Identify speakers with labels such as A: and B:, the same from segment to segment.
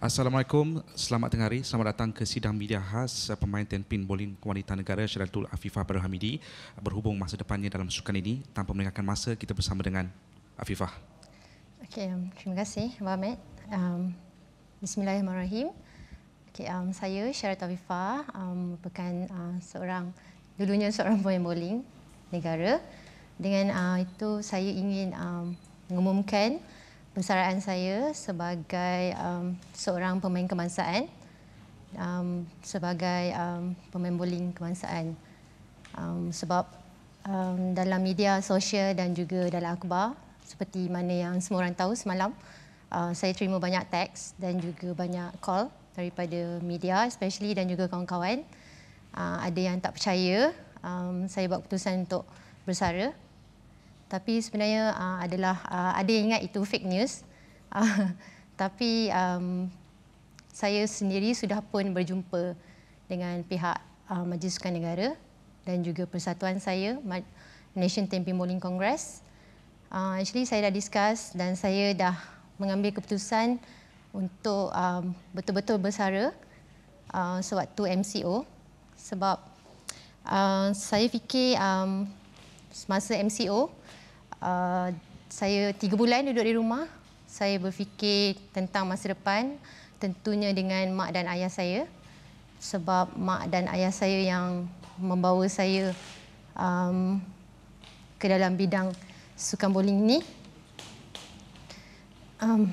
A: Assalamualaikum, selamat tengah hari. Selamat datang ke sidang media khas eh, pemain tenpin bowling wanita negara Syaratul Afifah Badu Hamidi berhubung masa depannya dalam sukan ini. Tanpa meninggalkan masa, kita bersama dengan Afifah.
B: Okay, um, terima kasih, Mbak Ahmed. Um, Bismillahirrahmanirrahim. Okay, um, saya Syaratul Afifah, um, merupakan uh, seorang, dulunya seorang pemain bowling negara. Dengan uh, itu, saya ingin um, mengumumkan persaraan saya sebagai um, seorang pemain kebangsaan um, sebagai um, pemain bowling kebangsaan um, sebab um, dalam media sosial dan juga dalam akhbar seperti mana yang semua orang tahu semalam uh, saya terima banyak teks dan juga banyak call daripada media especially dan juga kawan-kawan uh, ada yang tak percaya um, saya buat keputusan untuk bersara tapi sebenarnya uh, adalah uh, ada yang ingat itu fake news. Uh, tapi um, saya sendiri sudah pun berjumpa dengan pihak uh, Majlis Sukan Negara dan juga persatuan saya Nation Team Pinballing Congress. Uh, actually saya dah discuss dan saya dah mengambil keputusan untuk um, betul-betul bersara uh, sewaktu MCO sebab uh, saya fikir um, semasa MCO Uh, saya tiga bulan duduk di rumah. Saya berfikir tentang masa depan tentunya dengan mak dan ayah saya. Sebab mak dan ayah saya yang membawa saya um, ke dalam bidang sukan bowling ini. Um,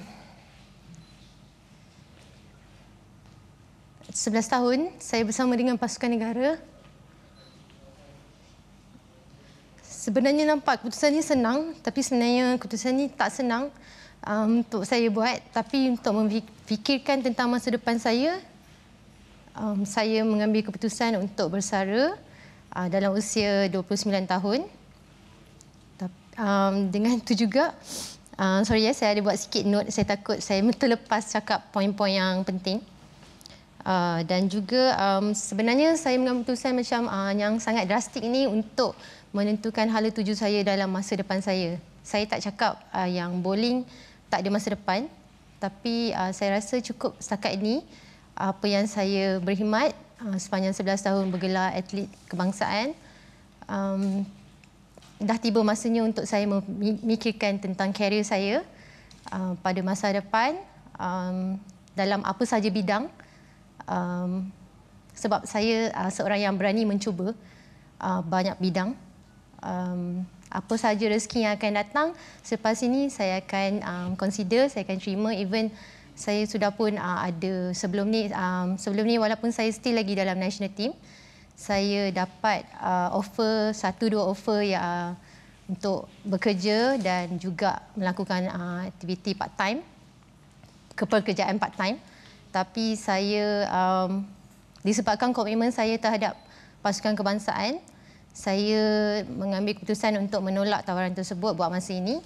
B: 11 tahun saya bersama dengan pasukan negara sebenarnya nampak keputusan ini senang tapi sebenarnya keputusan ini tak senang um, untuk saya buat tapi untuk memikirkan tentang masa depan saya um, saya mengambil keputusan untuk bersara uh, dalam usia 29 tahun um, dengan itu juga uh, sorry ya saya ada buat sikit note saya takut saya terlepas cakap poin-poin yang penting Ah, dan juga um, sebenarnya saya mengambil keputusan macam uh, yang sangat drastik ini untuk menentukan hala tuju saya dalam masa depan saya. Saya tak cakap uh, yang bowling tak ada masa depan tapi uh, saya rasa cukup setakat ini uh, apa yang saya berkhidmat uh, sepanjang 11 tahun bergelar atlet kebangsaan um, dah tiba masanya untuk saya memikirkan tentang kerjaya saya uh, pada masa depan um, dalam apa sahaja bidang um, sebab saya uh, seorang yang berani mencuba uh, banyak bidang. Um, apa sahaja rezeki yang akan datang, selepas ini saya akan um, consider, saya akan terima even saya sudah pun uh, ada sebelum ni um, sebelum ni walaupun saya still lagi dalam national team saya dapat uh, offer satu dua offer ya uh, untuk bekerja dan juga melakukan uh, aktiviti part time kepekerjaan part time tapi saya um, disebabkan komitmen saya terhadap pasukan kebangsaan saya mengambil keputusan untuk menolak tawaran tersebut buat masa ini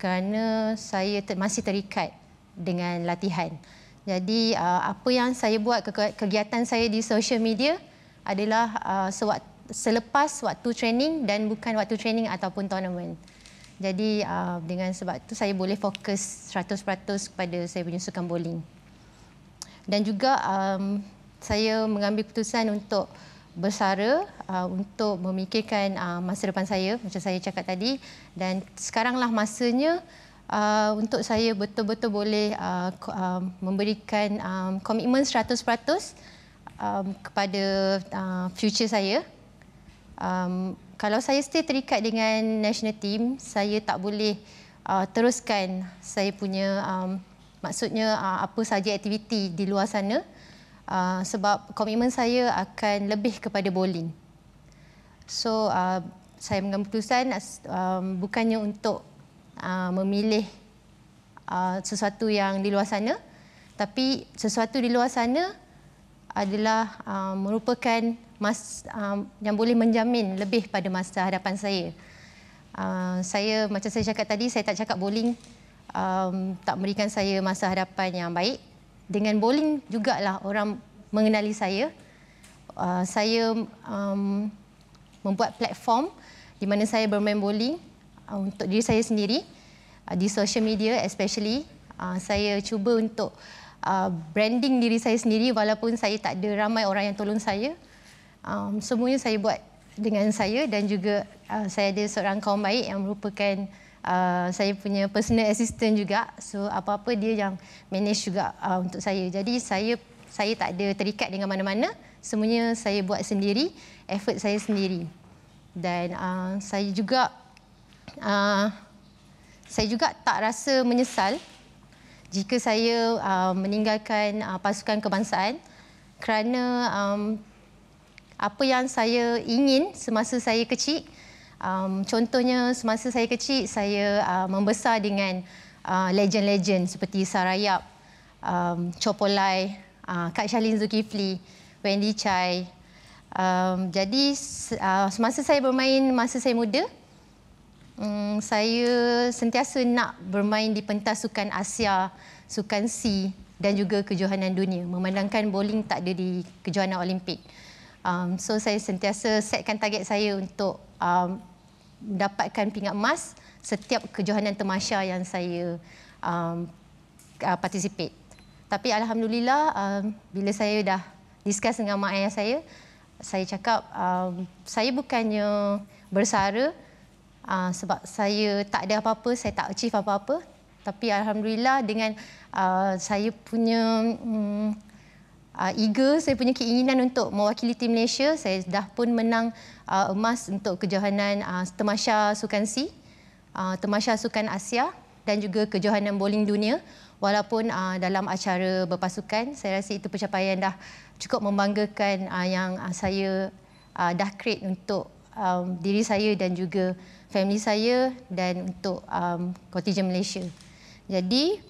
B: kerana saya ter- masih terikat dengan latihan. Jadi uh, apa yang saya buat ke- kegiatan saya di social media adalah uh, sewak- selepas waktu training dan bukan waktu training ataupun tournament. Jadi uh, dengan sebab itu saya boleh fokus 100% kepada saya punya sukan bowling dan juga um, saya mengambil keputusan untuk bersara uh, untuk memikirkan uh, masa depan saya macam saya cakap tadi dan sekaranglah masanya uh, untuk saya betul-betul boleh uh, uh, memberikan um, komitmen 100% um, kepada uh, future saya um, kalau saya stay terikat dengan national team saya tak boleh uh, teruskan saya punya um, maksudnya uh, apa saja aktiviti di luar sana uh, sebab komitmen saya akan lebih kepada bowling. So uh, saya mengambil keputusan um, bukannya untuk uh, memilih uh, sesuatu yang di luar sana tapi sesuatu di luar sana adalah uh, merupakan mas, um, yang boleh menjamin lebih pada masa hadapan saya. Uh, saya macam saya cakap tadi saya tak cakap bowling um, tak memberikan saya masa hadapan yang baik. Dengan bowling juga lah orang mengenali saya. Uh, saya um, membuat platform di mana saya bermain bowling uh, untuk diri saya sendiri uh, di social media especially. Uh, saya cuba untuk uh, branding diri saya sendiri walaupun saya tak ada ramai orang yang tolong saya. Um, semuanya saya buat dengan saya dan juga uh, saya ada seorang kawan baik yang merupakan Uh, saya punya personal assistant juga. So apa-apa dia yang manage juga uh, untuk saya. Jadi saya saya tak ada terikat dengan mana-mana. Semuanya saya buat sendiri, effort saya sendiri. Dan uh, saya juga uh, saya juga tak rasa menyesal jika saya uh, meninggalkan uh, pasukan kebangsaan kerana um, apa yang saya ingin semasa saya kecil Um, contohnya semasa saya kecil saya uh, membesar dengan uh, legend-legend seperti Sarayap, um, Chopolai, uh, Kak Shalin Zulkifli, Wendy Chai. Um, jadi uh, semasa saya bermain masa saya muda, um, saya sentiasa nak bermain di pentas sukan Asia, sukan C dan juga kejohanan dunia. Memandangkan bowling tak ada di kejohanan Olimpik. Um, so saya sentiasa setkan target saya untuk um, dapatkan pingat emas setiap kejohanan temasya yang saya um, uh, participate. Tapi alhamdulillah um, bila saya dah discuss dengan mak ayah saya, saya cakap um, saya bukannya bersara uh, sebab saya tak ada apa-apa, saya tak achieve apa-apa. Tapi alhamdulillah dengan uh, saya punya um, uh, eager, saya punya keinginan untuk mewakili tim Malaysia, saya dah pun menang uh, emas untuk kejohanan uh, Temasha Sukan C, uh, Temasha Sukan Asia dan juga kejohanan bowling dunia. Walaupun uh, dalam acara berpasukan, saya rasa itu pencapaian dah cukup membanggakan uh, yang uh, saya uh, dah create untuk um, diri saya dan juga family saya dan untuk um, Cottage Malaysia. Jadi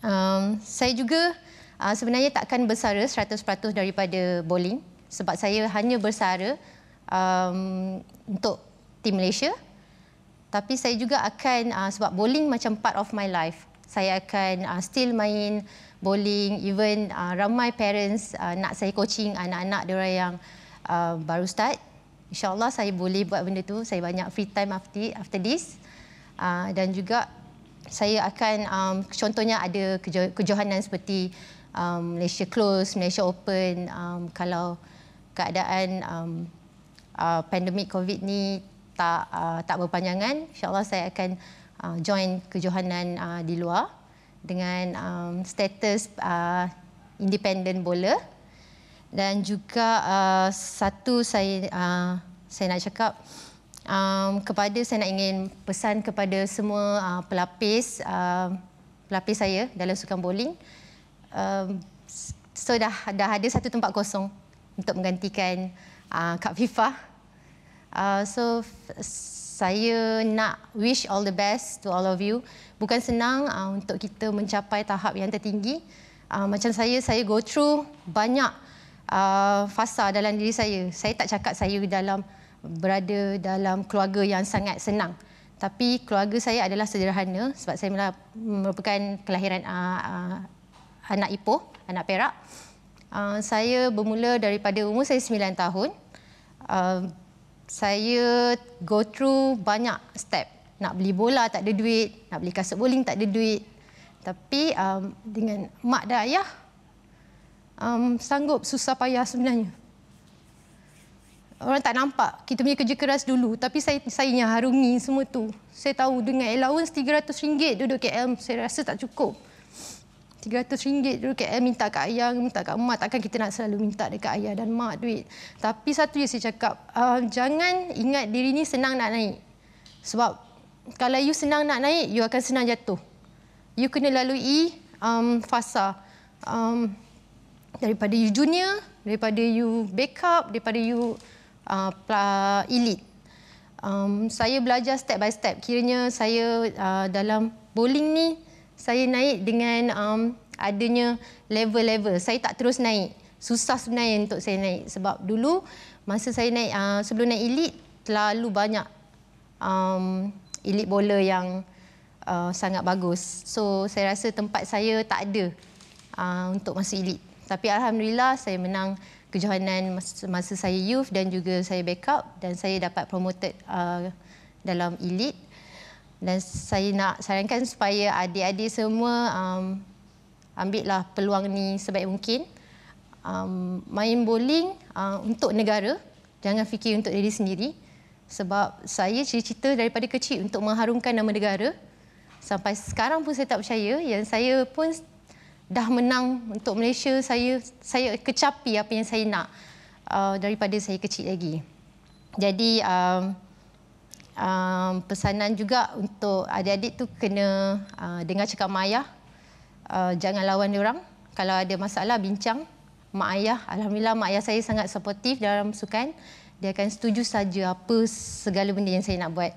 B: um, saya juga uh, sebenarnya takkan bersara 100% daripada bowling sebab saya hanya bersara um, untuk tim Malaysia. Tapi saya juga akan uh, sebab bowling macam part of my life. Saya akan uh, still main bowling even uh, ramai parents uh, nak saya coaching anak-anak dia orang yang uh, baru start. InsyaAllah saya boleh buat benda tu. Saya banyak free time after, after this. Uh, dan juga saya akan um, contohnya ada kejohanan seperti um, Malaysia Close, Malaysia Open um, kalau keadaan um, uh, pandemik COVID ni tak uh, tak berpanjangan, insyaallah saya akan uh, join kejohanan uh, di luar dengan um, status uh, independent bowler dan juga uh, satu saya uh, saya nak cakap um, kepada saya nak ingin pesan kepada semua uh, pelapis uh, pelapis saya dalam sukan bowling um, so dah dah ada satu tempat kosong untuk menggantikan uh, Kak Fifa. Uh, so saya nak wish all the best to all of you. Bukan senang uh, untuk kita mencapai tahap yang tertinggi. Uh, macam saya, saya go through banyak uh, fasa dalam diri saya. Saya tak cakap saya dalam berada dalam keluarga yang sangat senang. Tapi keluarga saya adalah sederhana sebab saya merupakan kelahiran uh, uh, anak Ipoh, anak Perak. Ah, saya bermula daripada umur saya 9 tahun. Uh, saya go through banyak step. Nak beli bola tak ada duit, nak beli kasut bowling tak ada duit. Tapi um, dengan mak dan ayah, um, sanggup susah payah sebenarnya. Orang tak nampak kita punya kerja keras dulu. Tapi saya saya yang harungi semua tu. Saya tahu dengan allowance RM300 duduk KL, saya rasa tak cukup. RM300 dulu KL minta kat ayah, minta kat mak. Takkan kita nak selalu minta dekat ayah dan mak duit. Tapi satu yang saya cakap, uh, jangan ingat diri ni senang nak naik. Sebab kalau you senang nak naik, you akan senang jatuh. You kena lalui um, fasa. Um, daripada you junior, daripada you backup, daripada you uh, elite. Um, saya belajar step by step. Kiranya saya uh, dalam bowling ni, saya naik dengan um, adanya level-level. Saya tak terus naik. Susah sebenarnya untuk saya naik. Sebab dulu, masa saya naik, uh, sebelum naik elite, terlalu banyak um, elite bola yang uh, sangat bagus. So, saya rasa tempat saya tak ada uh, untuk masuk elite. Tapi Alhamdulillah, saya menang kejohanan masa, masa saya youth dan juga saya backup dan saya dapat promoted uh, dalam elite dan saya nak sarankan supaya adik-adik semua um, ambillah peluang ni sebaik mungkin um, main bowling uh, untuk negara jangan fikir untuk diri sendiri sebab saya cerita daripada kecil untuk mengharumkan nama negara sampai sekarang pun saya tak percaya yang saya pun dah menang untuk Malaysia saya saya kecapi apa yang saya nak uh, daripada saya kecil lagi jadi uh, um, pesanan juga untuk adik-adik tu kena uh, dengar cakap mak ayah. Uh, jangan lawan dia orang. Kalau ada masalah bincang mak ayah. Alhamdulillah mak ayah saya sangat suportif dalam sukan. Dia akan setuju saja apa segala benda yang saya nak buat.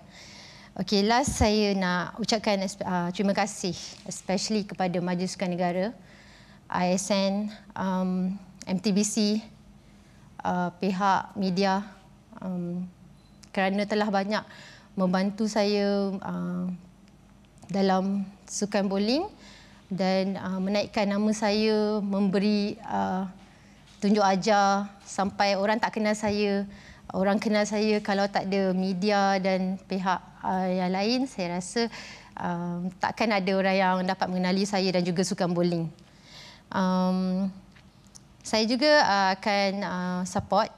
B: Okey, last saya nak ucapkan uh, terima kasih especially kepada Majlis Sukan Negara, ISN, um, MTBC, uh, pihak media um, kerana telah banyak membantu saya uh, dalam sukan bowling dan uh, menaikkan nama saya, memberi uh, tunjuk ajar sampai orang tak kenal saya. Orang kenal saya kalau tak ada media dan pihak uh, yang lain, saya rasa um, takkan ada orang yang dapat mengenali saya dan juga sukan bowling. Um, saya juga uh, akan uh, support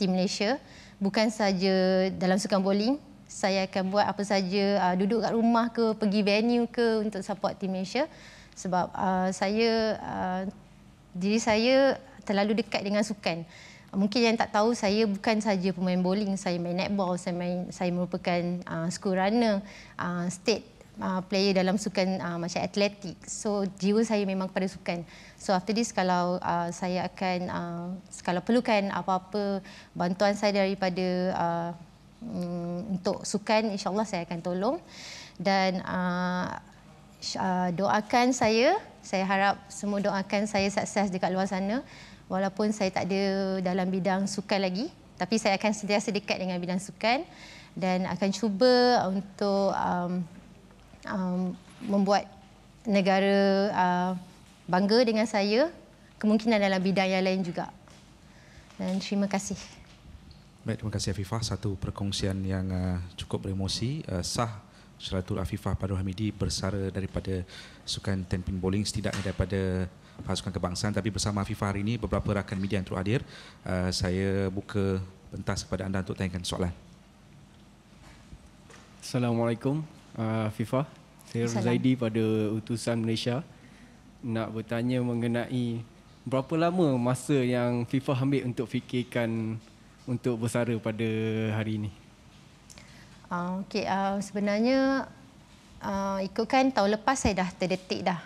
B: tim Malaysia bukan saja dalam sukan bowling saya akan buat apa saja uh, duduk kat rumah ke pergi venue ke untuk support team Malaysia sebab uh, saya uh, diri saya terlalu dekat dengan sukan mungkin yang tak tahu saya bukan saja pemain bowling saya main netball saya main saya merupakan uh, school runner uh, state uh, player dalam sukan uh, macam atletik so jiwa saya memang pada sukan so after this kalau uh, saya akan uh, kalau perlukan apa-apa bantuan saya daripada uh, Mm, untuk sukan insyaallah saya akan tolong dan uh, uh, doakan saya saya harap semua doakan saya sukses dekat luar sana walaupun saya tak ada dalam bidang sukan lagi tapi saya akan sentiasa dekat dengan bidang sukan dan akan cuba untuk um, um, membuat negara uh, bangga dengan saya kemungkinan dalam bidang yang lain juga dan terima kasih
A: Baik, terima kasih Afifah. Satu perkongsian yang uh, cukup beremosi. Uh, sah Syaratul Afifah Padu Hamidi bersara daripada sukan tenpin bowling setidaknya daripada pasukan kebangsaan. Tapi bersama Afifah hari ini, beberapa rakan media yang terhadir, uh, saya buka pentas kepada anda untuk tanyakan soalan.
B: Assalamualaikum uh, Afifah. Saya Ruzaidi pada Utusan Malaysia. Nak bertanya mengenai berapa lama masa yang FIFA ambil untuk fikirkan untuk bersara pada hari ini? Uh, ah, okay, uh, ah, sebenarnya uh, ikutkan tahun lepas saya dah terdetik dah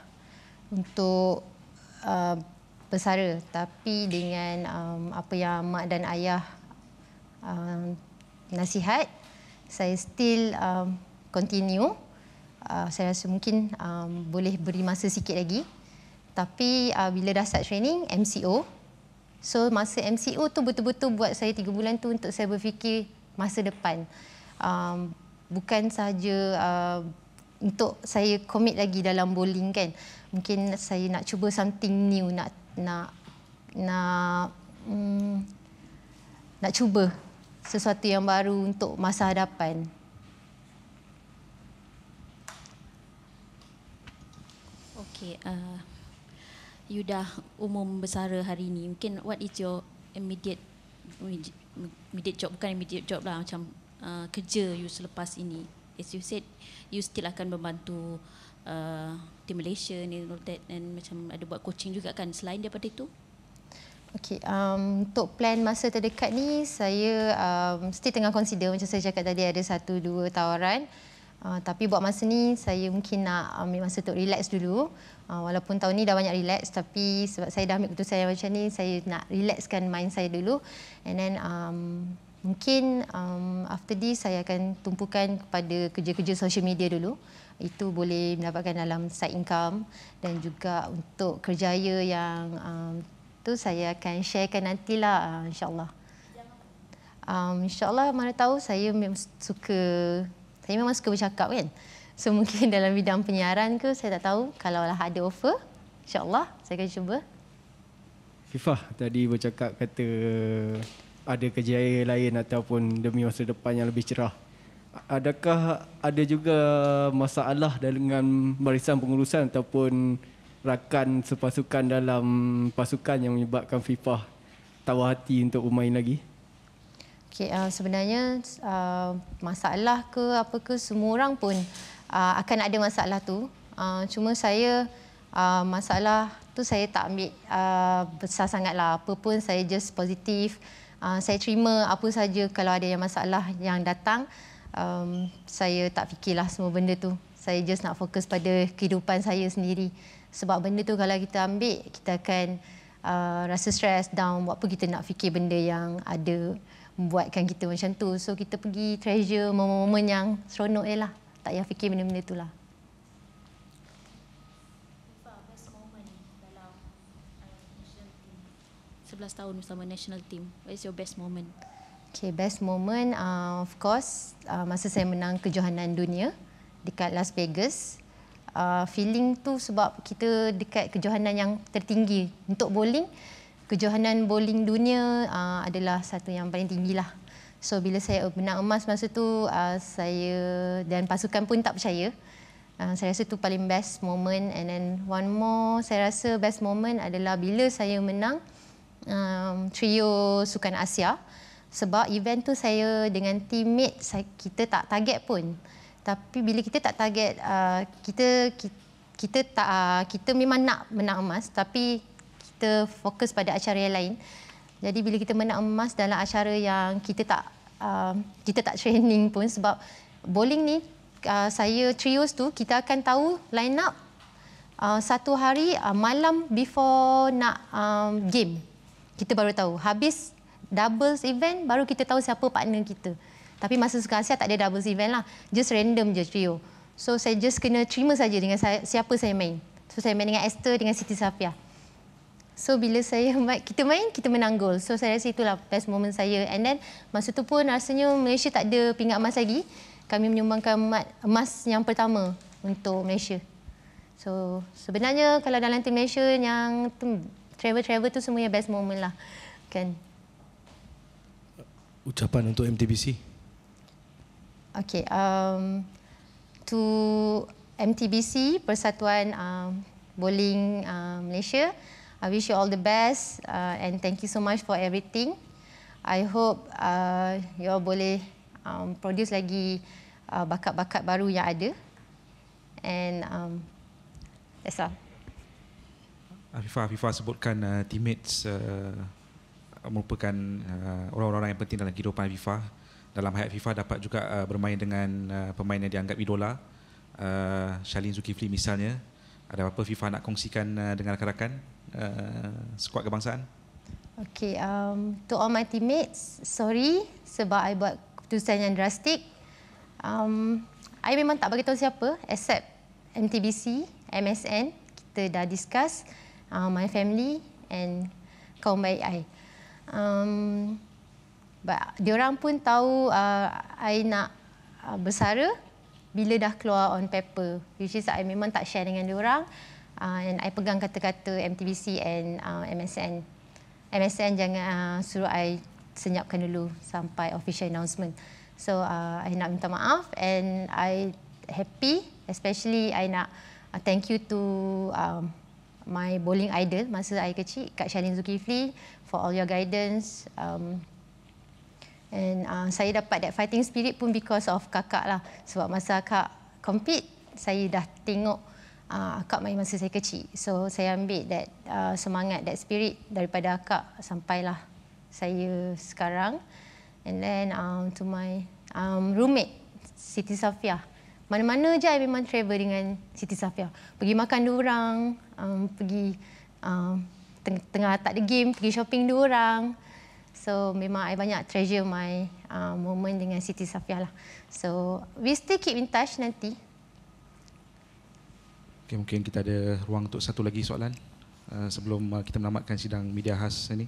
B: untuk uh, bersara. Tapi dengan um, apa yang mak dan ayah um, nasihat, saya still um, continue. Uh, saya rasa mungkin um, boleh beri masa sikit lagi. Tapi uh, bila dah start training, MCO, So masa MCO tu betul-betul buat saya tiga bulan tu untuk saya berfikir masa depan. Um, bukan sahaja uh, untuk saya komit lagi dalam bowling kan. Mungkin saya nak cuba something new, nak nak nak um, nak cuba sesuatu yang baru untuk masa hadapan. Okay, uh, you dah umum bersara hari ini, mungkin what is your immediate immediate job bukan immediate job lah macam uh, kerja you selepas ini. As you said, you still akan membantu uh, team Malaysia ni all that and macam ada buat coaching juga kan selain daripada itu. okay. um, untuk plan masa terdekat ni saya um, still tengah consider macam saya cakap tadi ada satu dua tawaran. Ah, tapi buat masa ni saya mungkin nak ambil masa untuk relax dulu. Uh, walaupun tahun ni dah banyak relax tapi sebab saya dah ambil keputusan saya macam ni saya nak relaxkan mind saya dulu and then um, mungkin um, after this saya akan tumpukan kepada kerja-kerja social media dulu itu boleh mendapatkan dalam side income dan juga untuk kerjaya yang um, tu saya akan sharekan nantilah ah, insyaallah um, insyaallah mana tahu saya suka saya memang suka bercakap kan. So mungkin dalam bidang penyiaran ke saya tak tahu kalau lah ada offer insya-Allah saya akan cuba. FIFA tadi bercakap kata ada kejayaan lain ataupun demi masa depan yang lebih cerah. Adakah ada juga masalah dengan barisan pengurusan ataupun rakan sepasukan dalam pasukan yang menyebabkan FIFA tawar hati untuk bermain lagi? Okay, uh, sebenarnya uh, masalah ke apa ke semua orang pun uh, akan ada masalah tu. Uh, cuma saya uh, masalah tu saya tak ambil uh, besar sangat lah. Apa pun saya just positif. Uh, saya terima apa saja kalau ada yang masalah yang datang. Um, saya tak fikirlah semua benda tu. Saya just nak fokus pada kehidupan saya sendiri. Sebab benda tu kalau kita ambil, kita akan uh, rasa stress, down. Apa kita nak fikir benda yang ada. Membuatkan kita macam tu. So kita pergi treasure momen-momen yang seronok je lah. Tak payah fikir benda-benda tu lah. Uh, Sebelas tahun bersama national team. What is your best moment? Okay, best moment uh, of course uh, masa saya menang kejohanan dunia dekat Las Vegas. Uh, feeling tu sebab kita dekat kejohanan yang tertinggi untuk bowling kejohanan bowling dunia uh, adalah satu yang paling tinggi lah. So bila saya menang emas masa tu uh, saya dan pasukan pun tak percaya. Uh, saya rasa tu paling best moment and then one more saya rasa best moment adalah bila saya menang um, trio sukan Asia sebab event tu saya dengan teammate kita tak target pun tapi bila kita tak target uh, kita, kita kita tak uh, kita memang nak menang emas tapi kita fokus pada acara yang lain. Jadi bila kita menang emas dalam acara yang kita tak uh, kita tak training pun sebab bowling ni uh, saya trios tu kita akan tahu line up uh, satu hari uh, malam before nak um, game kita baru tahu habis doubles event baru kita tahu siapa partner kita tapi masa sekarang saya tak ada doubles event lah just random je trio so saya just kena terima saja dengan saya, siapa saya main so saya main dengan Esther dengan Siti Safia So bila saya kita main kita menang gol. So saya rasa itulah best moment saya. And then masa tu pun rasanya Malaysia tak ada pingat emas lagi. Kami menyumbangkan emas yang pertama untuk Malaysia. So sebenarnya kalau dalam tim Malaysia yang travel-travel tu semuanya best moment lah. Kan?
A: Ucapan untuk MTBC.
B: Okay. Um, to MTBC, Persatuan um, Bowling um, Malaysia. I wish you all the best uh, and thank you so much for everything. I hope uh, you all boleh um, produce lagi uh, bakat-bakat baru yang ada. And um, that's all.
A: Afifah, Afifah sebutkan uh, teammates uh, merupakan uh, orang-orang yang penting dalam kehidupan Afifah. Dalam hayat Afifah dapat juga uh, bermain dengan uh, pemain yang dianggap idola. Uh, Shalin Zulkifli misalnya. Ada apa Afifah nak kongsikan uh, dengan rakan-rakan? uh, kebangsaan?
B: Okay, um, to all my teammates, sorry sebab I buat keputusan yang drastik. Um, I memang tak bagi tahu siapa except MTBC, MSN, kita dah discuss, uh, my family and kaum baik I. Um, but diorang pun tahu uh, I nak uh, bersara bila dah keluar on paper. Which is I memang tak share dengan diorang. orang uh, and I pegang kata-kata MTBC and uh, ah, MSN. MSN jangan uh, suruh I senyapkan dulu sampai official announcement. So uh, I nak minta maaf and I happy especially I nak uh, thank you to um, my bowling idol masa I kecil Kak Shalin Zulkifli for all your guidance um, and uh, saya dapat that fighting spirit pun because of kakak lah sebab masa kak compete saya dah tengok uh, akak main masa saya kecil. So saya ambil that uh, semangat, that spirit daripada akak sampailah saya sekarang. And then um, to my um, roommate, Siti Safia. Mana-mana je saya memang travel dengan Siti Safia. Pergi makan diorang, um, pergi um, teng- tengah tak ada game, pergi shopping diorang. So memang saya banyak treasure my uh, moment dengan Siti Safia lah. So we still keep in touch nanti.
A: Okay, mungkin kita ada ruang untuk satu lagi soalan uh, sebelum uh, kita melamatkan sidang media khas ini.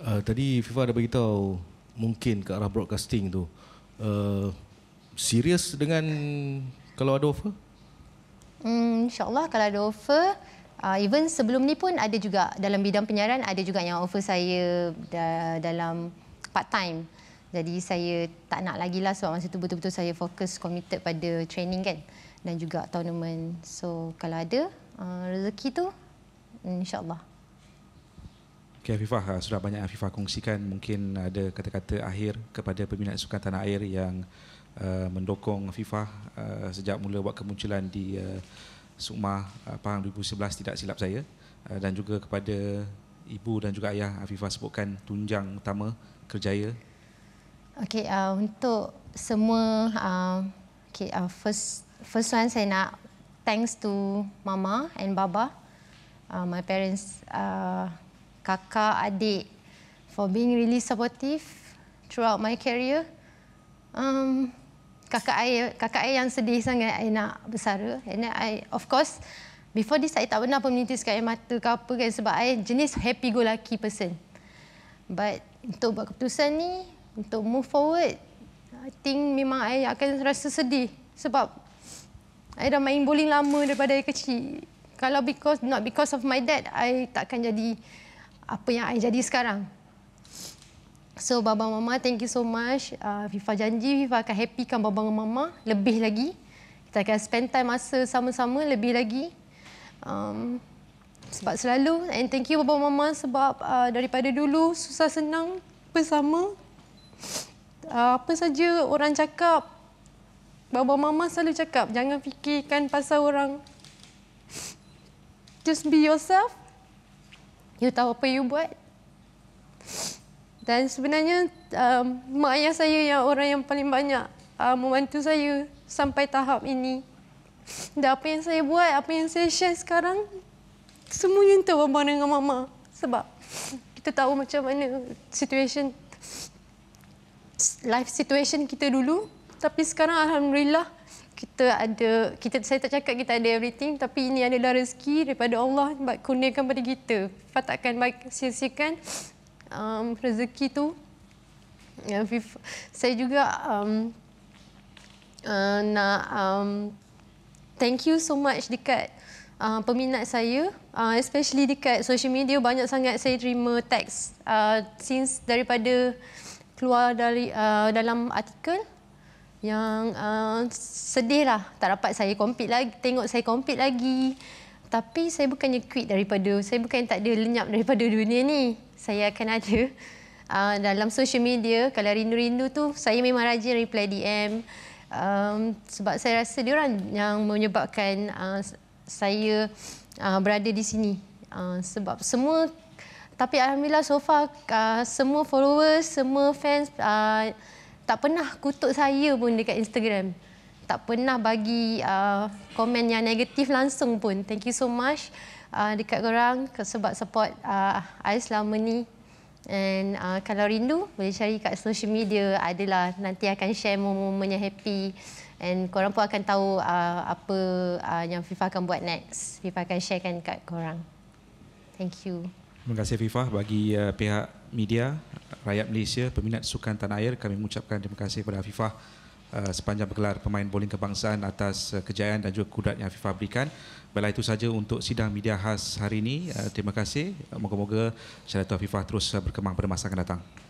A: Uh, tadi FIFA ada beritahu mungkin ke arah broadcasting tu. Uh, serius dengan kalau ada offer?
B: Hmm, InsyaAllah kalau ada offer. Uh, even sebelum ni pun ada juga dalam bidang penyiaran ada juga yang offer saya da- dalam part time. Jadi saya tak nak lagi lah sebab masa tu betul-betul saya fokus committed pada training kan dan juga tournament. So kalau ada uh, rezeki tu insyaallah.
A: Okay, Afifah, uh, sudah banyak Afifah kongsikan. Mungkin ada kata-kata akhir kepada peminat sukan tanah air yang uh, mendukung Afifah uh, sejak mula buat kemunculan di uh, Sukma uh, Pahang 2011 tidak silap saya uh, dan juga kepada ibu dan juga ayah Afifah sebutkan tunjang utama kerjaya.
B: Okey, uh, untuk semua uh, okay, uh, first first one saya nak thanks to mama and baba uh, my parents uh, kakak adik for being really supportive throughout my career um kakak ayah kakak ayah yang sedih sangat ayah nak bersara and then i of course before this saya tak pernah pun menitis kat air mata ke apa kan sebab ayah jenis happy go lucky person but untuk buat keputusan ni untuk move forward i think memang ayah akan rasa sedih sebab I dah main bowling lama daripada kecil. Kalau because not because of my dad, I takkan jadi apa yang I jadi sekarang. So, Baba Mama, thank you so much. Uh, ah, Fifa janji Fifa akan happykan Baba dan Mama lebih lagi. Kita akan spend time masa sama-sama lebih lagi. Um, sebab selalu. And thank you Baba Mama sebab uh, daripada dulu susah senang bersama. Uh, apa saja orang cakap, Bapa Mama selalu cakap, jangan fikirkan pasal orang. Just be yourself. You tahu apa you buat. Dan sebenarnya, um, mak ayah saya yang orang yang paling banyak uh, membantu saya sampai tahap ini. Dan apa yang saya buat, apa yang saya share sekarang, semuanya untuk Baba dengan Mama. Sebab kita tahu macam mana situation, life situation kita dulu tapi sekarang alhamdulillah kita ada kita saya tak cakap kita ada everything tapi ini adalah rezeki daripada Allah yang kurniakan pada kita. Fa takkan baik sia um, rezeki tu. Ya, saya juga um, uh, nak um, thank you so much dekat uh, peminat saya uh, especially dekat social media banyak sangat saya terima teks uh, since daripada keluar dari uh, dalam artikel yang uh, lah, tak dapat saya compete lagi tengok saya compete lagi tapi saya bukannya quit daripada saya bukan tak ada lenyap daripada dunia ni saya akan ada uh, dalam social media kalau rindu-rindu tu saya memang rajin reply DM um, sebab saya rasa dia orang yang menyebabkan uh, saya uh, berada di sini uh, sebab semua tapi alhamdulillah so far uh, semua followers semua fans uh, tak pernah kutuk saya pun dekat Instagram. Tak pernah bagi uh, komen yang negatif langsung pun. Thank you so much uh, dekat korang sebab support saya uh, selama ni. And uh, kalau rindu boleh cari kat social media adalah nanti akan share momen-momen yang happy and korang pun akan tahu uh, apa uh, yang FIFA akan buat next. FIFA akan sharekan kat korang. Thank you.
A: Terima kasih FIFA bagi uh, pihak media, rakyat Malaysia, peminat sukan tanah air. Kami mengucapkan terima kasih kepada FIFA uh, sepanjang bergelar pemain bowling kebangsaan atas uh, kejayaan dan juga kudrat yang FIFA berikan. Baiklah itu saja untuk sidang media khas hari ini. Uh, terima kasih. Uh, moga-moga syarat FIFA terus uh, berkembang pada masa akan datang.